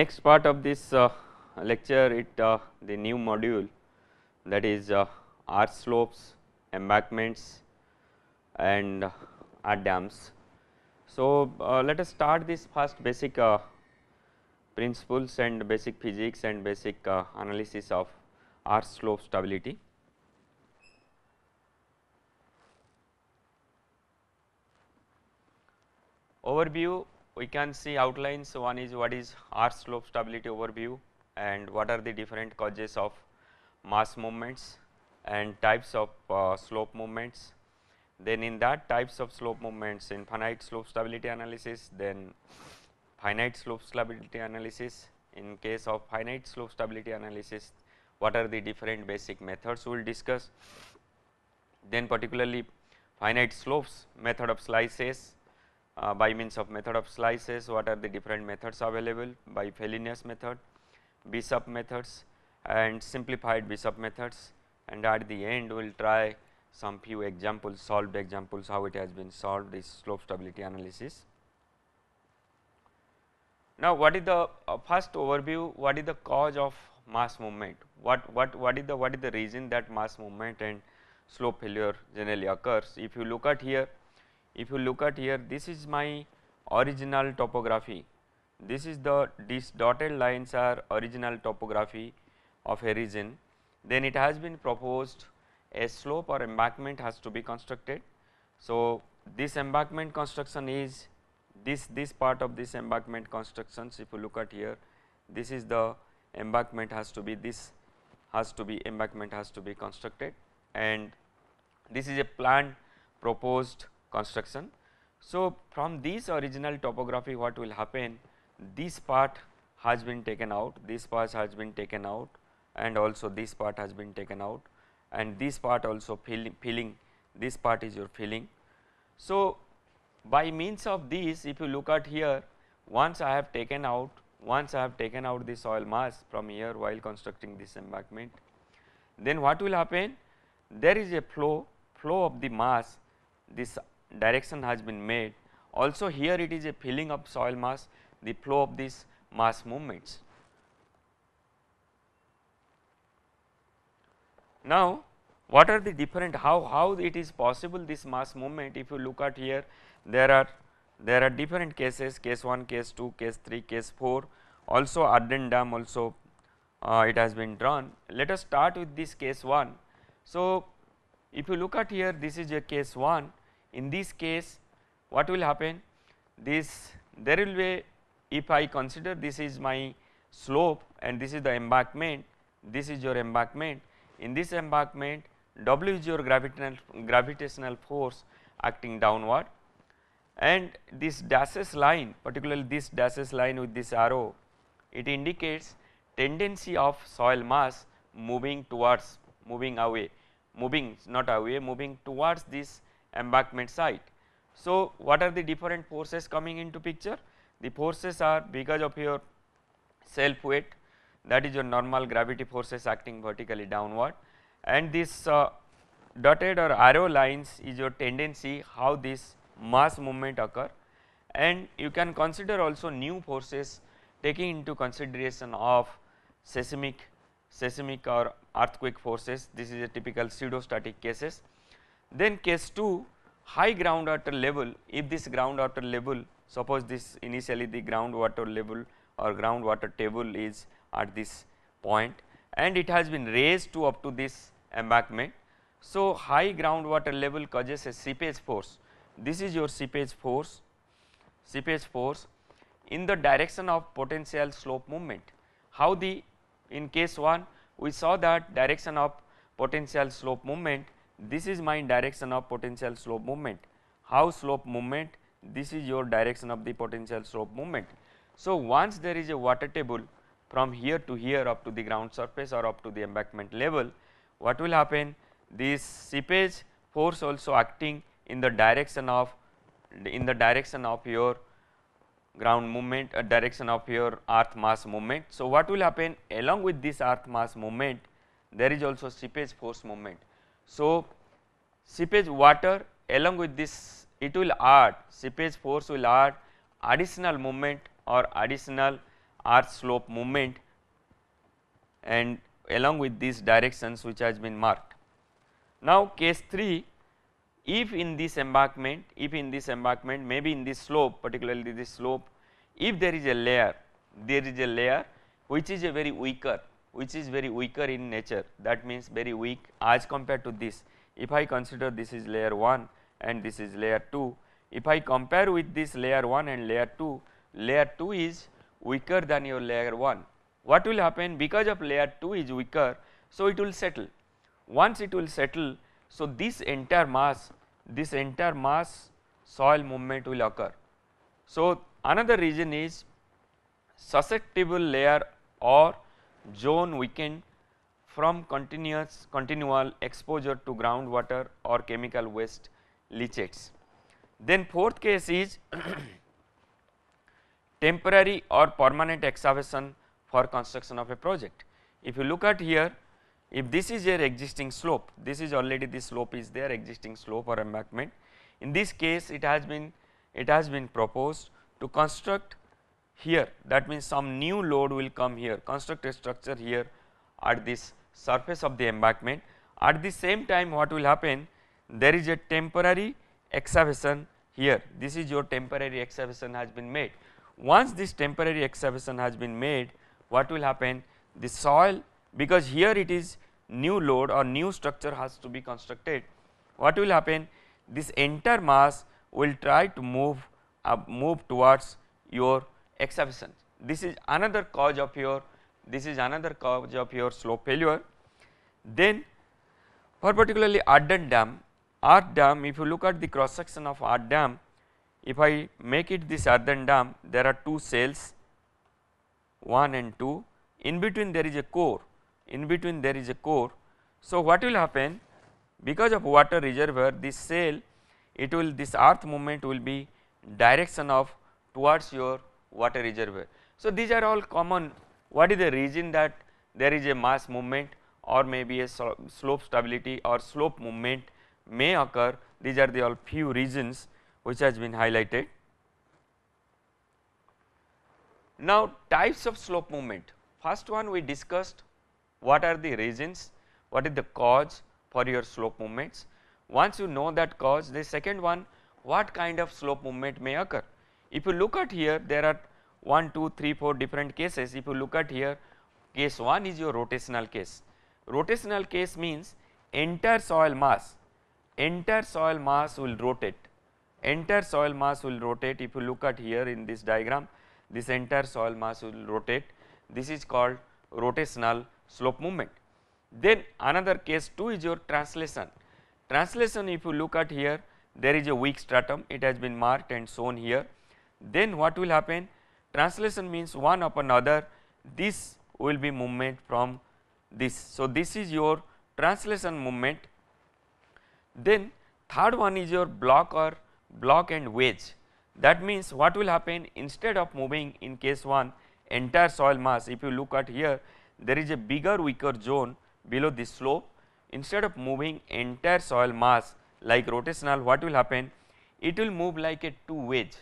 next part of this uh, lecture it uh, the new module that is uh, R slopes, embankments and R dams. So, let us start this first basic principles and basic physics and basic analysis of R slope stability. Overview we can see outlines. One is what is R slope stability overview and what are the different causes of mass movements and types of uh, slope movements. Then in that types of slope movements in finite slope stability analysis, then finite slope stability analysis. In case of finite slope stability analysis, what are the different basic methods we will discuss. Then particularly finite slopes method of slices uh, by means of method of slices, what are the different methods available by Felinius method, Bishop methods and simplified Bishop methods and at the end we will try some few examples solved examples how it has been solved this slope stability analysis. Now, what is the uh, first overview what is the cause of mass movement what what what is the what is the reason that mass movement and slope failure generally occurs if you look at here if you look at here this is my original topography, this is the these dotted lines are original topography of a region. Then it has been proposed a slope or embankment has to be constructed. So, this embankment construction is this this part of this embankment constructions if you look at here this is the embankment has to be this has to be embankment has to be constructed and this is a plan proposed construction. So, from this original topography what will happen this part has been taken out, this part has been taken out and also this part has been taken out and this part also filling, filling this part is your filling. So, by means of this if you look at here once I have taken out once I have taken out the soil mass from here while constructing this embankment then what will happen there is a flow flow of the mass this direction has been made. Also here it is a filling of soil mass, the flow of these mass movements. Now, what are the different how how it is possible this mass movement if you look at here there are there are different cases case 1 case 2 case 3 case 4 also addendum also uh, it has been drawn let us start with this case 1 so if you look at here this is a case 1 in this case what will happen? This there will be if I consider this is my slope and this is the embankment, this is your embankment. In this embankment W is your gravitational, gravitational force acting downward and this dashes line particularly this dashes line with this arrow it indicates tendency of soil mass moving towards moving away moving not away moving towards this embankment site. So, what are the different forces coming into picture? The forces are because of your self weight that is your normal gravity forces acting vertically downward and this uh, dotted or arrow lines is your tendency how this mass movement occur and you can consider also new forces taking into consideration of seismic seismic or earthquake forces this is a typical pseudo-static cases then case 2 high groundwater level if this groundwater level suppose this initially the groundwater level or groundwater table is at this point and it has been raised to up to this embankment. So, high groundwater level causes a seepage force this is your seepage force seepage force in the direction of potential slope movement. How the in case 1 we saw that direction of potential slope movement this is my direction of potential slope movement, how slope movement, this is your direction of the potential slope movement. So, once there is a water table from here to here up to the ground surface or up to the embankment level, what will happen? This seepage force also acting in the direction of in the direction of your ground movement uh, direction of your earth mass movement. So, what will happen along with this earth mass movement there is also seepage force movement so, seepage water along with this it will add seepage force will add additional movement or additional arch slope movement and along with these directions which has been marked. Now, case 3 if in this embankment if in this embankment maybe in this slope particularly this slope if there is a layer there is a layer which is a very weaker which is very weaker in nature that means very weak as compared to this. If I consider this is layer 1 and this is layer 2, if I compare with this layer 1 and layer 2, layer 2 is weaker than your layer 1. What will happen because of layer 2 is weaker, so it will settle. Once it will settle, so this entire mass, this entire mass soil movement will occur. So, another reason is susceptible layer or zone weakened from continuous continual exposure to groundwater or chemical waste leachates. Then fourth case is temporary or permanent excavation for construction of a project. If you look at here, if this is your existing slope, this is already the slope is there existing slope or embankment. In this case, it has been it has been proposed to construct here that means some new load will come here construct a structure here at this surface of the embankment at the same time what will happen there is a temporary excavation here this is your temporary excavation has been made. Once this temporary excavation has been made what will happen the soil because here it is new load or new structure has to be constructed what will happen this entire mass will try to move up move towards your exception. This is another cause of your this is another cause of your slope failure. Then for particularly Arden dam, Art dam if you look at the cross section of Art dam, if I make it this Arden dam there are two cells 1 and 2 in between there is a core in between there is a core. So, what will happen because of water reservoir this cell it will this earth movement will be direction of towards your water reservoir. So, these are all common what is the reason that there is a mass movement or maybe a slope stability or slope movement may occur these are the all few reasons which has been highlighted. Now types of slope movement first one we discussed what are the reasons what is the cause for your slope movements once you know that cause the second one what kind of slope movement may occur if you look at here there are 1, 2, 3, 4 different cases. If you look at here case 1 is your rotational case. Rotational case means entire soil mass, entire soil mass will rotate, entire soil mass will rotate if you look at here in this diagram this entire soil mass will rotate this is called rotational slope movement. Then another case 2 is your translation. Translation if you look at here there is a weak stratum it has been marked and shown here then what will happen translation means one upon other this will be movement from this. So, this is your translation movement then third one is your block or block and wedge that means what will happen instead of moving in case 1 entire soil mass if you look at here there is a bigger weaker zone below this slope instead of moving entire soil mass like rotational what will happen it will move like a two wedge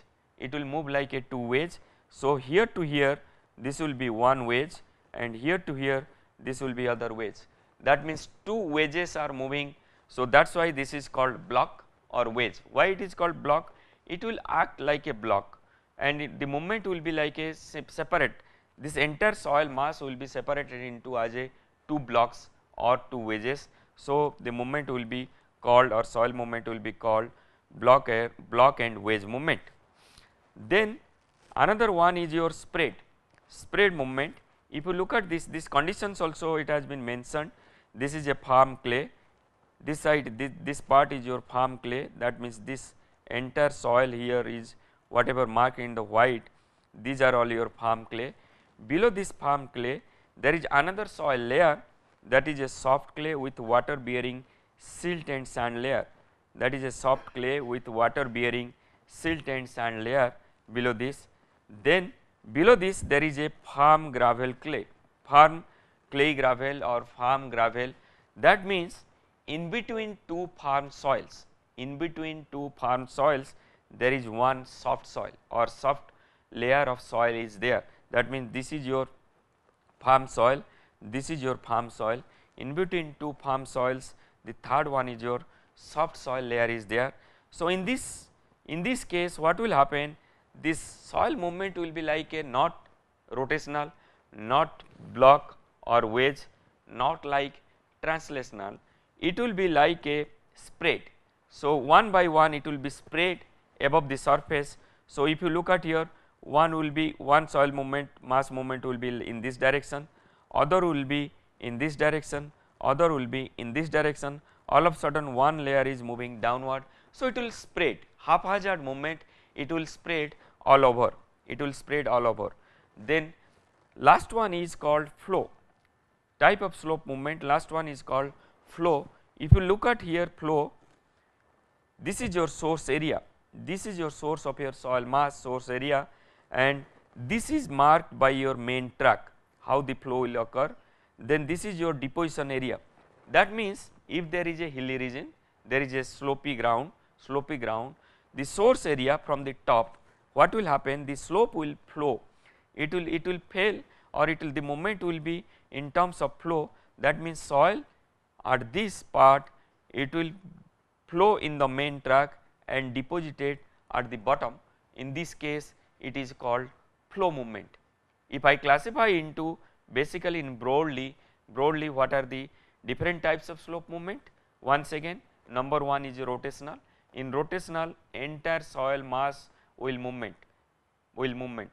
it will move like a 2 wedge. So, here to here this will be 1 wedge and here to here this will be other wedge. That means, 2 wedges are moving. So, that is why this is called block or wedge. Why it is called block? It will act like a block and it, the movement will be like a separate. This entire soil mass will be separated into as a 2 blocks or 2 wedges. So, the movement will be called or soil movement will be called block air block and wedge movement. Then another one is your spread, spread movement. If you look at this, this conditions also it has been mentioned, this is a farm clay, this side this, this part is your farm clay that means this entire soil here is whatever marked in the white, these are all your farm clay. Below this farm clay there is another soil layer that is a soft clay with water bearing silt and sand layer that is a soft clay with water bearing silt and sand layer below this. Then below this there is a farm gravel clay, farm clay gravel or farm gravel that means in between two farm soils, in between two farm soils there is one soft soil or soft layer of soil is there that means this is your farm soil, this is your farm soil in between two farm soils the third one is your soft soil layer is there. So, in this in this case what will happen this soil movement will be like a not rotational, not block or wedge, not like translational, it will be like a spread. So, one by one it will be spread above the surface. So, if you look at here one will be one soil movement mass movement will be in this direction, other will be in this direction, other will be in this direction all of sudden one layer is moving downward. So, it will spread haphazard movement it will spread all over it will spread all over. Then last one is called flow type of slope movement last one is called flow. If you look at here flow this is your source area this is your source of your soil mass source area and this is marked by your main track how the flow will occur then this is your deposition area that means if there is a hilly region there is a slopy ground slopy ground the source area from the top what will happen the slope will flow it will it will fail or it will the moment will be in terms of flow that means soil at this part it will flow in the main track and deposited at the bottom in this case it is called flow movement. If I classify into basically in broadly broadly what are the different types of slope movement once again number 1 is rotational in rotational entire soil mass will movement will movement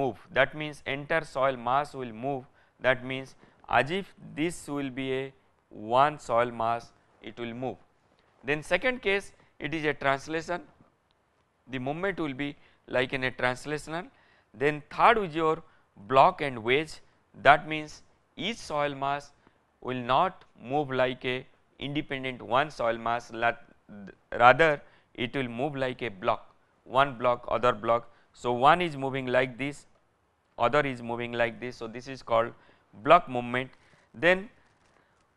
move that means entire soil mass will move that means as if this will be a one soil mass it will move. Then second case it is a translation the movement will be like in a translational then third is your block and wedge that means each soil mass will not move like a independent one soil mass rather it will move like a block one block other block. So, one is moving like this other is moving like this. So, this is called block movement. Then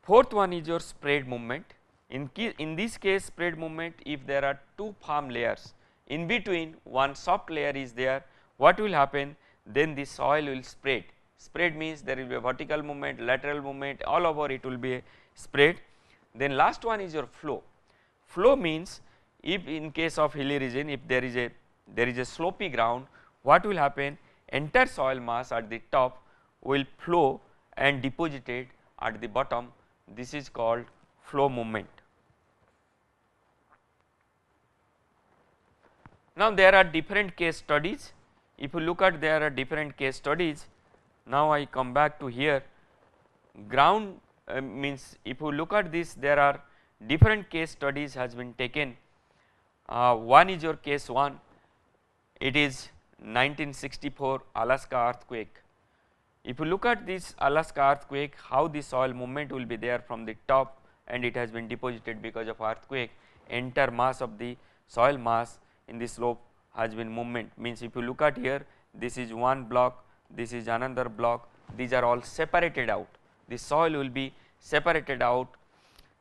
fourth one is your spread movement. In, in this case spread movement if there are two farm layers in between one soft layer is there what will happen then the soil will spread. Spread means there will be a vertical movement, lateral movement all over it will be spread. Then last one is your flow. Flow means if in case of hilly region if there is a there is a slopy ground what will happen entire soil mass at the top will flow and deposited at the bottom this is called flow movement. Now there are different case studies if you look at there are different case studies now I come back to here ground uh, means if you look at this there are different case studies has been taken uh, one is your case 1, it is 1964 Alaska earthquake. If you look at this Alaska earthquake, how the soil movement will be there from the top and it has been deposited because of earthquake, entire mass of the soil mass in the slope has been movement means if you look at here this is one block, this is another block, these are all separated out, the soil will be separated out.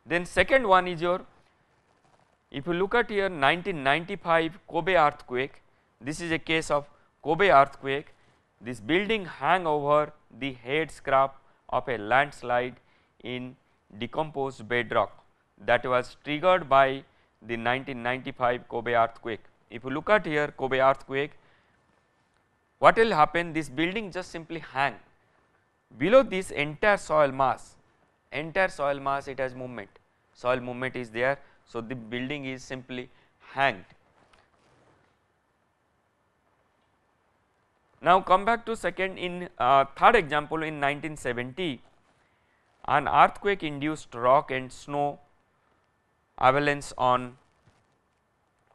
Then second one is your if you look at here 1995 Kobe earthquake, this is a case of Kobe earthquake, this building hang over the head scrap of a landslide in decomposed bedrock that was triggered by the 1995 Kobe earthquake. If you look at here Kobe earthquake, what will happen this building just simply hang below this entire soil mass, entire soil mass it has movement, soil movement is there so, the building is simply hanged. Now, come back to second in uh, third example in 1970 an earthquake induced rock and snow avalanche on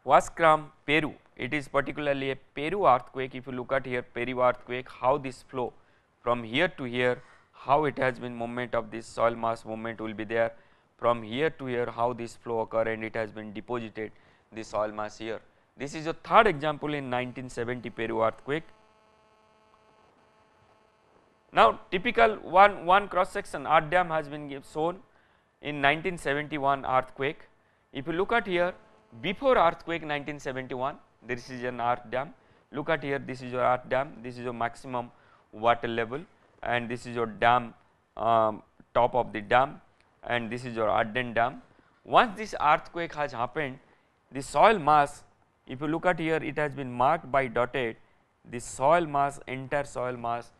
Huascram, Peru. It is particularly a Peru earthquake if you look at here Peru earthquake how this flow from here to here how it has been movement of this soil mass movement will be there from here to here how this flow occur and it has been deposited the soil mass here. This is a third example in 1970 Peru earthquake. Now typical one, one cross section art dam has been shown in 1971 earthquake. If you look at here before earthquake 1971 this is an art dam look at here this is your art dam this is your maximum water level and this is your dam um, top of the dam and this is your Arden dam. Once this earthquake has happened, the soil mass, if you look at here, it has been marked by dotted, the soil mass, entire soil mass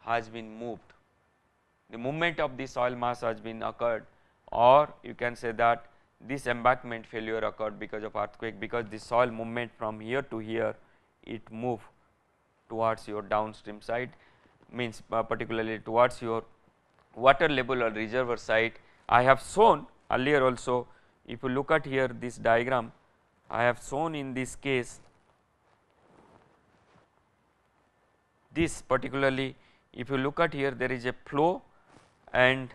has been moved. The movement of the soil mass has been occurred or you can say that this embankment failure occurred because of earthquake because the soil movement from here to here it move towards your downstream side means uh, particularly towards your water level or reservoir side I have shown earlier also if you look at here this diagram I have shown in this case this particularly if you look at here there is a flow and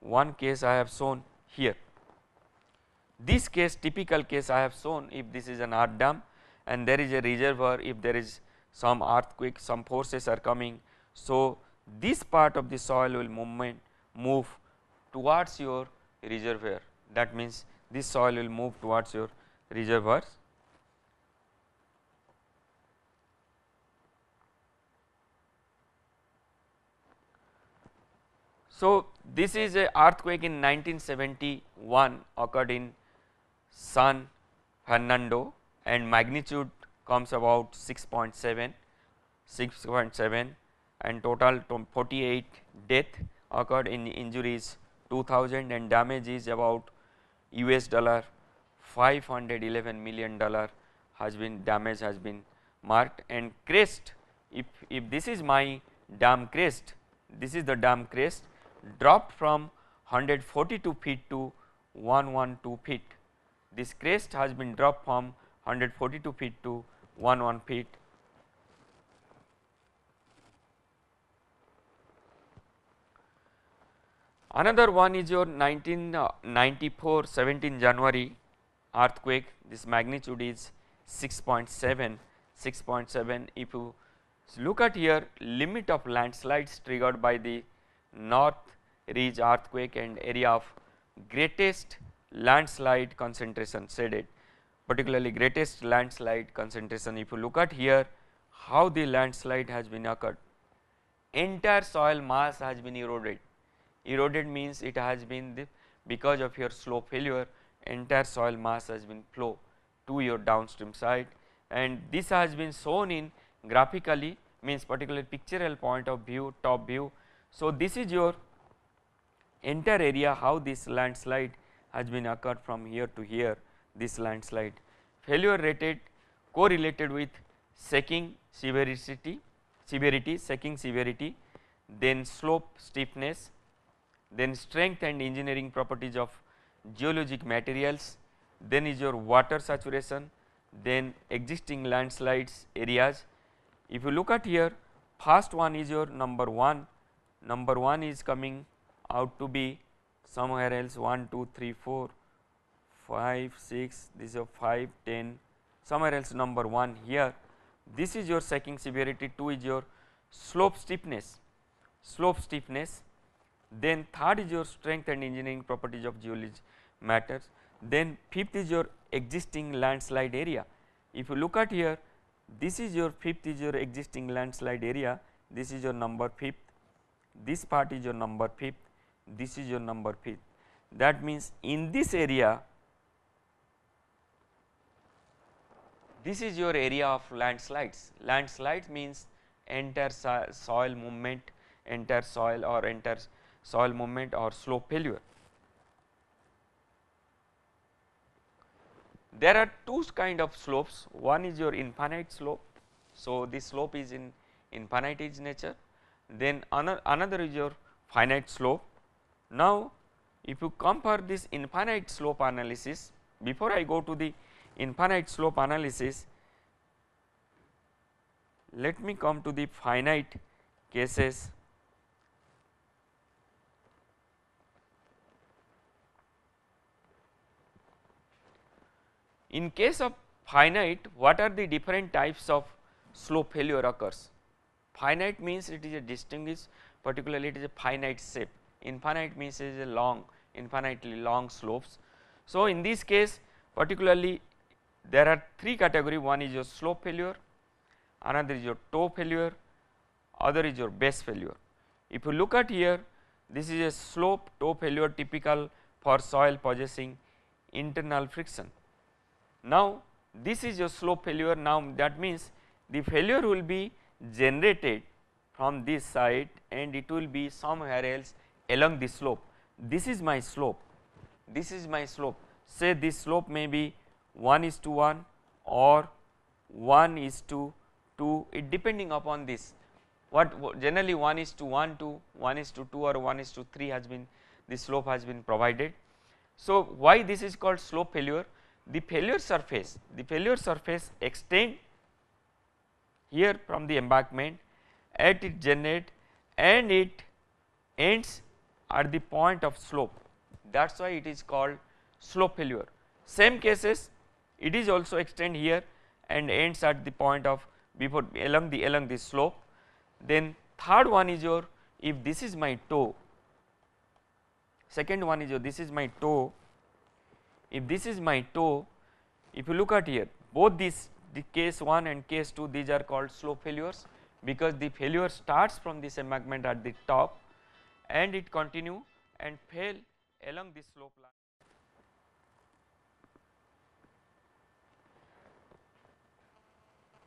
one case I have shown here. This case typical case I have shown if this is an earth dam and there is a reservoir if there is some earthquake some forces are coming. So, this part of the soil will movement move towards your reservoir that means this soil will move towards your reservoirs. So, this is a earthquake in 1971 occurred in San Fernando and magnitude comes about 6.7, 6.7 and total 48 death occurred in injuries 2000 and damage is about US dollar 511 million dollar has been damage has been marked and crest if, if this is my dam crest this is the dam crest dropped from 142 feet to 112 feet. This crest has been dropped from 142 feet to 11 feet Another one is your 1994 uh, 17 January earthquake this magnitude is 6.7 6.7 if you look at here limit of landslides triggered by the north ridge earthquake and area of greatest landslide concentration shaded particularly greatest landslide concentration if you look at here how the landslide has been occurred entire soil mass has been eroded Eroded means it has been the because of your slope failure entire soil mass has been flow to your downstream site and this has been shown in graphically means particular pictorial point of view top view. So, this is your entire area how this landslide has been occurred from here to here this landslide. Failure rated correlated with shaking severity, severity, shaking severity, then slope stiffness, then strength and engineering properties of geologic materials, then is your water saturation, then existing landslides areas. If you look at here first one is your number 1, number 1 is coming out to be somewhere else 1, 2, 3, 4, 5, 6, this is your 5, 10, somewhere else number 1 here. This is your sacking severity, 2 is your slope stiffness, slope stiffness then third is your strength and engineering properties of geology matters, then fifth is your existing landslide area. If you look at here, this is your fifth is your existing landslide area, this is your number fifth, this part is your number fifth, this is your number fifth. That means, in this area, this is your area of landslides. Landslides means enter soil movement, enter soil or enter soil movement or slope failure. There are two kind of slopes, one is your infinite slope. So, this slope is in infinite is nature, then another is your finite slope. Now, if you compare this infinite slope analysis, before I go to the infinite slope analysis, let me come to the finite cases In case of finite what are the different types of slope failure occurs? Finite means it is a distinguished particularly it is a finite shape, infinite means it is a long infinitely long slopes. So, in this case particularly there are three category one is your slope failure, another is your toe failure, other is your base failure. If you look at here this is a slope toe failure typical for soil possessing internal friction now, this is your slope failure now that means the failure will be generated from this side and it will be somewhere else along the slope. This is my slope, this is my slope say this slope may be 1 is to 1 or 1 is to 2 it depending upon this what generally 1 is to 1 to 1 is to 2 or 1 is to 3 has been the slope has been provided. So, why this is called slope failure the failure surface, the failure surface extend here from the embankment at it generate and it ends at the point of slope that is why it is called slope failure. Same cases it is also extend here and ends at the point of before along the along the slope. Then third one is your if this is my toe, second one is your this is my toe if this is my toe if you look at here both these the case 1 and case 2 these are called slope failures because the failure starts from this embankment at the top and it continue and fail along this slope line.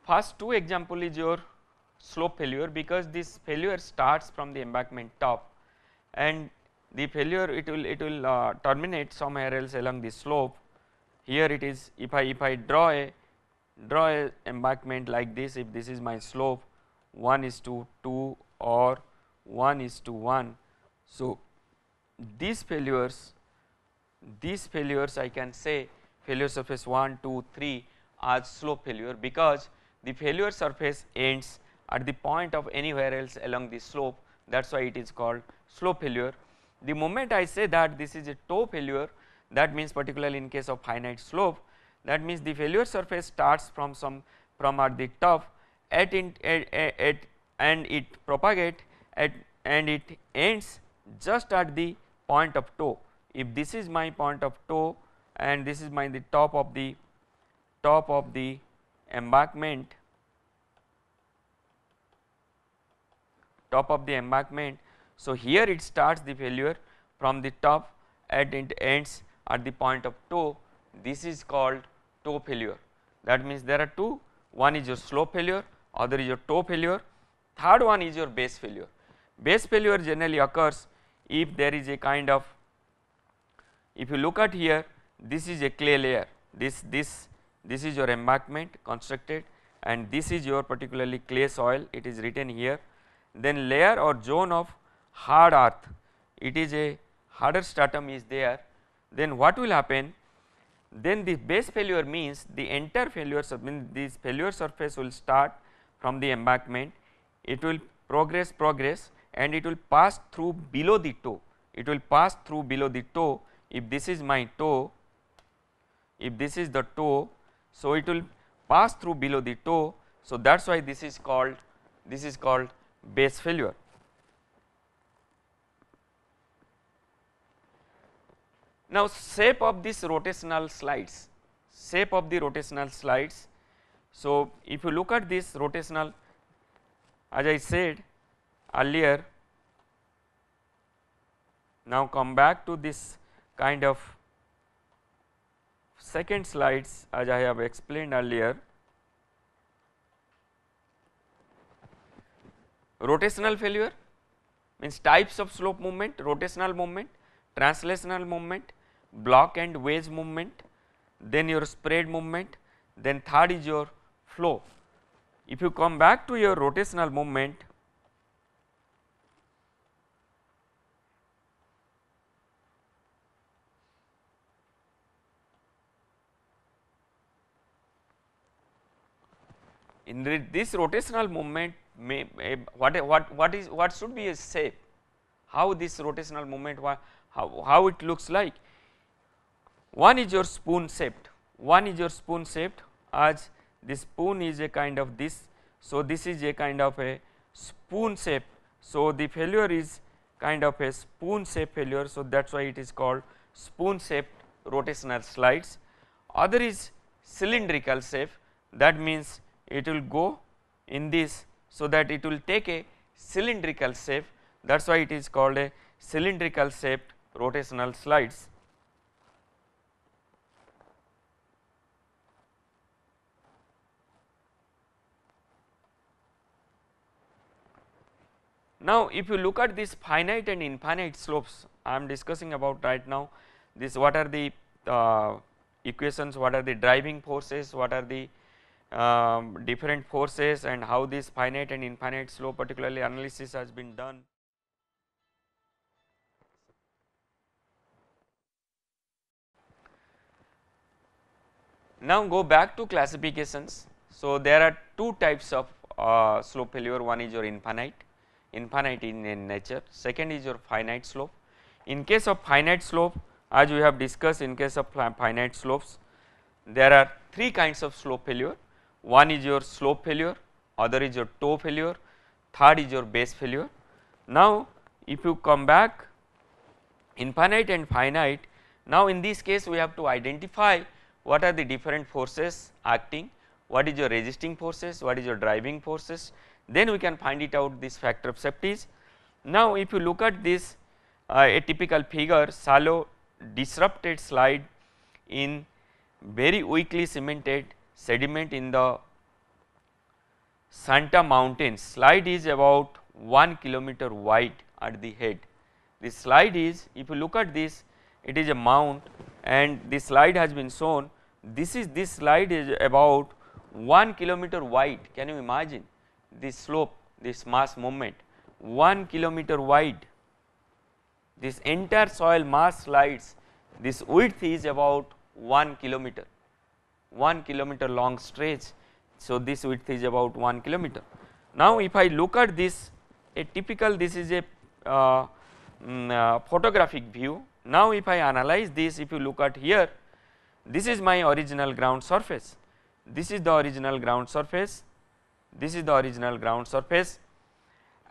First two example is your slope failure because this failure starts from the embankment top and the failure it will it will uh, terminate somewhere else along the slope. Here it is if I if I draw a draw a embankment like this if this is my slope 1 is to 2 or 1 is to 1. So, these failures these failures I can say failure surface 1, 2, 3 are slope failure because the failure surface ends at the point of anywhere else along the slope that is why it is called slope failure the moment I say that this is a toe failure that means particularly in case of finite slope that means the failure surface starts from some from at the top at, in, at, at, and it propagate at and it ends just at the point of toe. If this is my point of toe and this is my the top of the top of the embankment top of the embankment so, here it starts the failure from the top and it ends at the point of toe this is called toe failure that means there are two one is your slope failure other is your toe failure third one is your base failure. Base failure generally occurs if there is a kind of if you look at here this is a clay layer this this this is your embankment constructed and this is your particularly clay soil it is written here then layer or zone of hard earth, it is a harder stratum is there, then what will happen? Then the base failure means the entire failure means this failure surface will start from the embankment, it will progress progress and it will pass through below the toe, it will pass through below the toe if this is my toe, if this is the toe, so it will pass through below the toe. So, that is why this is called this is called base failure. Now, shape of this rotational slides, shape of the rotational slides. So, if you look at this rotational as I said earlier now come back to this kind of second slides as I have explained earlier. Rotational failure means types of slope movement, rotational movement, translational movement, block and wedge movement, then your spread movement, then third is your flow. If you come back to your rotational movement, in this rotational movement may, what what what is what should be a shape how this rotational movement how how it looks like one is your spoon shaped, one is your spoon shaped as this spoon is a kind of this. So, this is a kind of a spoon shape. So, the failure is kind of a spoon shape failure. So, that is why it is called spoon shaped rotational slides. Other is cylindrical shape that means it will go in this. So, that it will take a cylindrical shape that is why it is called a cylindrical shaped rotational slides. Now, if you look at these finite and infinite slopes I am discussing about right now this what are the uh, equations, what are the driving forces, what are the um, different forces and how this finite and infinite slope particularly analysis has been done. Now go back to classifications. So, there are two types of uh, slope failure one is your infinite infinite in nature, second is your finite slope. In case of finite slope as we have discussed in case of finite slopes there are three kinds of slope failure, one is your slope failure, other is your toe failure, third is your base failure. Now if you come back infinite and finite now in this case we have to identify what are the different forces acting, what is your resisting forces, what is your driving forces then we can find it out this factor of safeties. Now, if you look at this uh, a typical figure shallow disrupted slide in very weakly cemented sediment in the Santa mountains. Slide is about 1 kilometer wide at the head. This slide is if you look at this it is a mound and this slide has been shown this is this slide is about 1 kilometer wide can you imagine this slope this mass movement 1 kilometer wide this entire soil mass slides this width is about 1 kilometer 1 kilometer long stretch. So, this width is about 1 kilometer. Now, if I look at this a typical this is a uh, um, uh, photographic view. Now, if I analyze this if you look at here this is my original ground surface, this is the original ground surface this is the original ground surface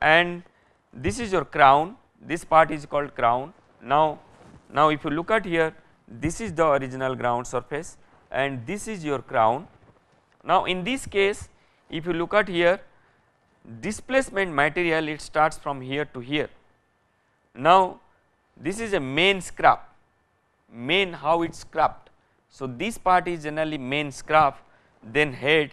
and this is your crown, this part is called crown. Now, now if you look at here, this is the original ground surface and this is your crown. Now, in this case, if you look at here, displacement material it starts from here to here. Now, this is a main scrap, main how it is scrapped. So, this part is generally main scrap, then head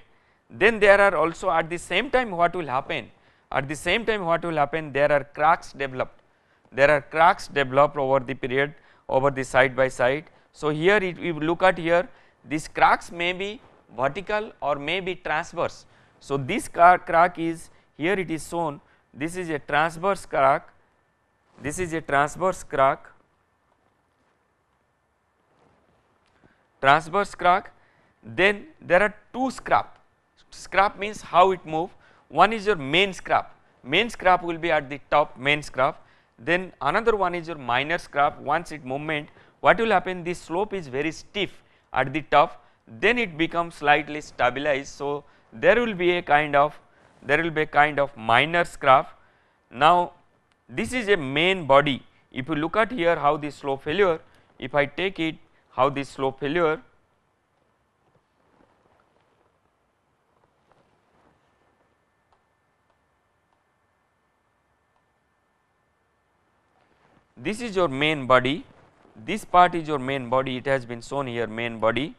then there are also at the same time what will happen at the same time what will happen there are cracks developed there are cracks developed over the period over the side by side. So, here it, if you look at here these cracks may be vertical or may be transverse. So, this crack is here it is shown this is a transverse crack this is a transverse crack transverse crack then there are two scrap scrap means how it move one is your main scrap main scrap will be at the top main scrap then another one is your minor scrap once it movement what will happen This slope is very stiff at the top then it becomes slightly stabilized. So, there will be a kind of there will be a kind of minor scrap. Now, this is a main body if you look at here how the slope failure if I take it how the slope failure this is your main body, this part is your main body it has been shown here main body.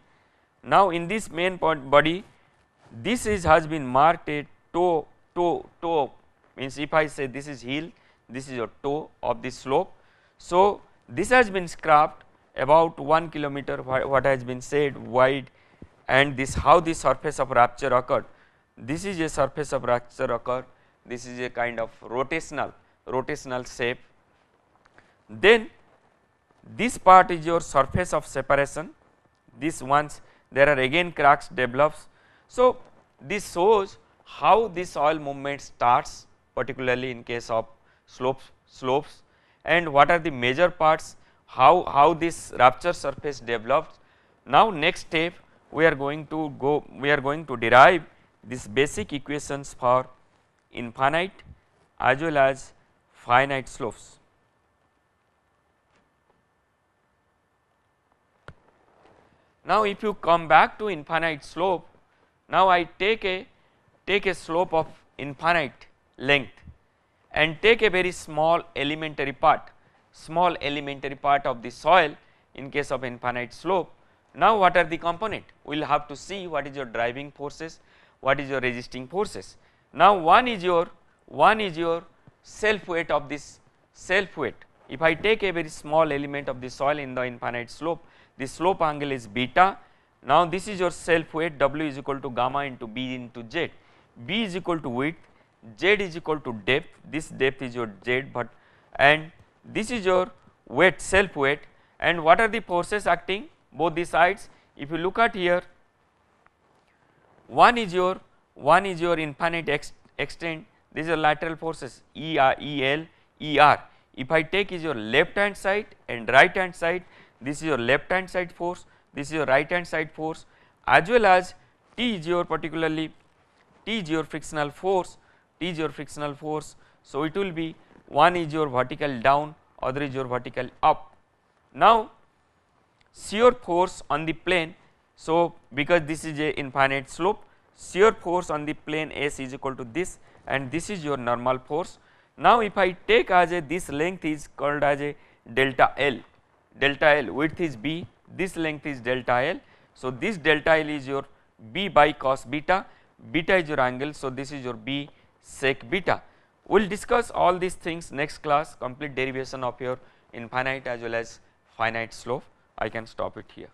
Now in this main body this is has been marked a toe, toe, toe means if I say this is heel this is your toe of this slope. So this has been scrapped about 1 kilometer what has been said wide and this how the surface of rupture occurred. This is a surface of rupture occurred. this is a kind of rotational, rotational shape then this part is your surface of separation, this once there are again cracks develops. So, this shows how this soil movement starts particularly in case of slopes slopes and what are the major parts how how this rupture surface develops. Now, next step we are going to go we are going to derive these basic equations for infinite as well as finite slopes. Now if you come back to infinite slope, now I take a take a slope of infinite length and take a very small elementary part, small elementary part of the soil in case of infinite slope. Now what are the component? We will have to see what is your driving forces, what is your resisting forces. Now one is your, one is your self weight of this self weight. If I take a very small element of the soil in the infinite slope, the slope angle is beta. Now, this is your self weight W is equal to gamma into B into Z, B is equal to width, Z is equal to depth, this depth is your Z but and this is your weight self weight and what are the forces acting both the sides. If you look at here one is your one is your infinite ex, extent these are lateral forces E R E L E R. If I take is your left hand side and right hand side this is your left hand side force, this is your right hand side force as well as T is your particularly T is your frictional force, T is your frictional force. So, it will be one is your vertical down, other is your vertical up. Now, shear force on the plane, so because this is a infinite slope, shear force on the plane S is equal to this and this is your normal force. Now, if I take as a this length is called as a delta L delta L width is B, this length is delta L. So, this delta L is your B by cos beta, beta is your angle. So, this is your B sec beta. We will discuss all these things next class complete derivation of your infinite as well as finite slope. I can stop it here.